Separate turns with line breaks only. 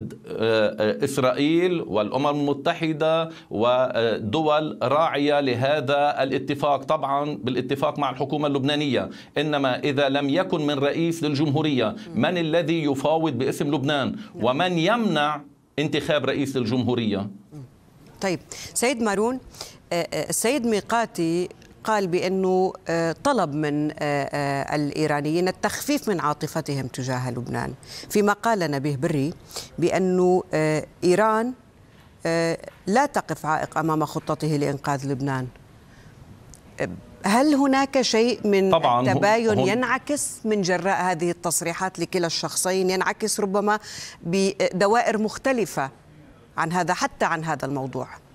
آه، آه، إسرائيل والأمم المتحدة ودول راعية لهذا الاتفاق طبعا بالاتفاق مع الحكومة اللبنانية إنما إذا لم يكن من رئيس للجمهورية من الذي يفاوض باسم لبنان نعم. ومن يمنع انتخاب رئيس للجمهورية
طيب سيد مارون السيد آه، ميقاتي قال بأنه آه، طلب من آه، آه، الإيرانيين التخفيف من عاطفتهم تجاه لبنان فيما قال نبيه بري بأنه إيران لا تقف عائق أمام خطته لإنقاذ لبنان هل هناك شيء من طبعاً تباين هم ينعكس من جراء هذه التصريحات لكلا الشخصين ينعكس ربما بدوائر مختلفة عن هذا حتى عن هذا الموضوع